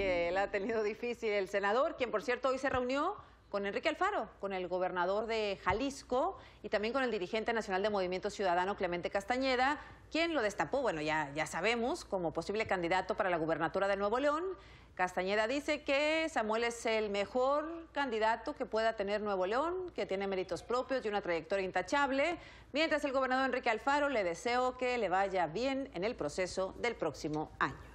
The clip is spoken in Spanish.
que él ha tenido difícil el senador, quien por cierto hoy se reunió con Enrique Alfaro, con el gobernador de Jalisco y también con el dirigente nacional de Movimiento Ciudadano, Clemente Castañeda, quien lo destapó, bueno, ya, ya sabemos, como posible candidato para la gubernatura de Nuevo León. Castañeda dice que Samuel es el mejor candidato que pueda tener Nuevo León, que tiene méritos propios y una trayectoria intachable, mientras el gobernador Enrique Alfaro le deseo que le vaya bien en el proceso del próximo año.